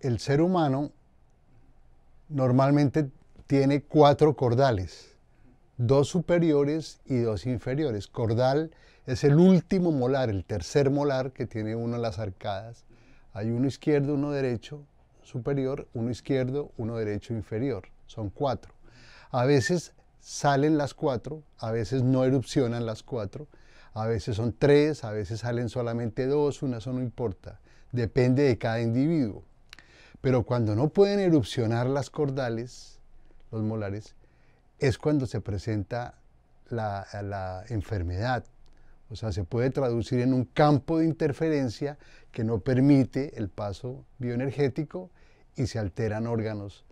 el ser humano normalmente tiene cuatro cordales, dos superiores y dos inferiores. Cordal es el último molar, el tercer molar que tiene uno en las arcadas. Hay uno izquierdo, uno derecho superior, uno izquierdo, uno derecho inferior. Son cuatro. A veces salen las cuatro, a veces no erupcionan las cuatro, a veces son tres, a veces salen solamente dos, una, eso no importa. Depende de cada individuo. Pero cuando no pueden erupcionar las cordales, los molares, es cuando se presenta la, enfermedad. O sea, se puede traducir en un campo de interferencia que no permite el paso bioenergético y se alteran órganos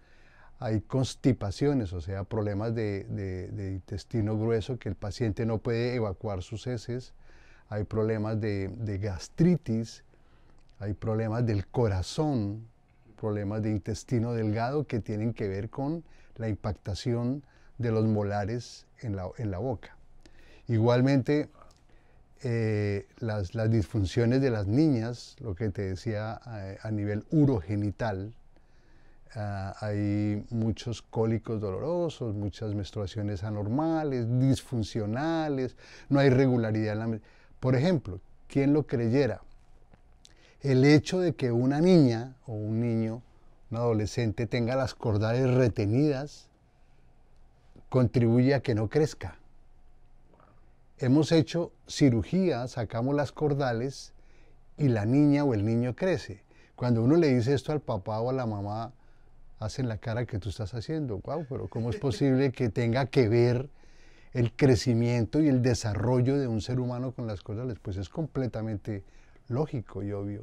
hay constipaciones, o sea, problemas de, intestino grueso que el paciente no puede evacuar sus heces, hay problemas de gastritis, hay problemas del corazón, problemas de intestino delgado que tienen que ver con la impactación de los molares en la, boca. Igualmente, eh, las, disfunciones de las niñas, lo que te decía eh, a nivel urogenital, ah, hay muchos cólicos dolorosos, muchas menstruaciones anormales, disfuncionales, no hay regularidad en la... Por ejemplo, ¿quién lo creyera? el hecho de que una niña o un niño, un adolescente, tenga las cordales retenidas, contribuye a que no crezca. Hemos hecho cirugía, sacamos las cordales y la niña o el niño crece. Cuando uno le dice esto al papá o a la mamá, hacen la cara que tú estás haciendo. Wow, pero ¿cómo es posible que tenga que ver el crecimiento y el desarrollo de un ser humano con las cordales? Pues es completamente lógico y obvio.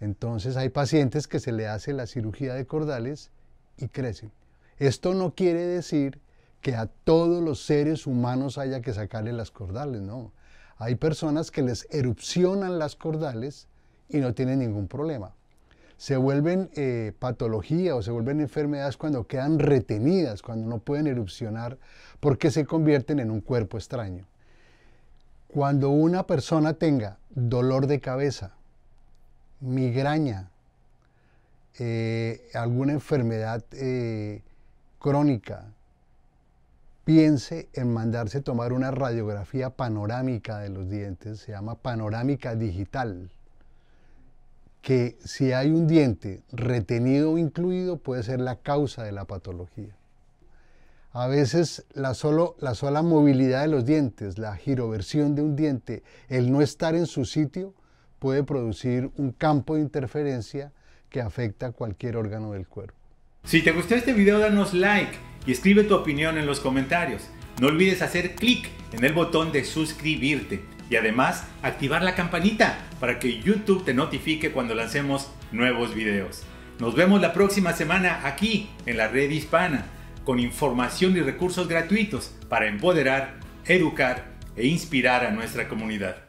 Entonces hay pacientes que se le hace la cirugía de cordales y crecen. Esto no quiere decir que a todos los seres humanos haya que sacarle las cordales, no. Hay personas que les erupcionan las cordales y no tienen ningún problema. Se vuelven eh, patología o se vuelven enfermedades cuando quedan retenidas, cuando no pueden erupcionar porque se convierten en un cuerpo extraño. Cuando una persona tenga dolor de cabeza, migraña, eh, alguna enfermedad eh, crónica, piense en mandarse tomar una radiografía panorámica de los dientes, se llama panorámica digital, que si hay un diente retenido o incluido puede ser la causa de la patología. A veces la, solo, la sola movilidad de los dientes, la giroversión de un diente, el no estar en su sitio, puede producir un campo de interferencia que afecta a cualquier órgano del cuerpo. Si te gustó este video, danos like y escribe tu opinión en los comentarios. No olvides hacer clic en el botón de suscribirte y además activar la campanita para que YouTube te notifique cuando lancemos nuevos videos. Nos vemos la próxima semana aquí en la red hispana con información y recursos gratuitos para empoderar, educar e inspirar a nuestra comunidad.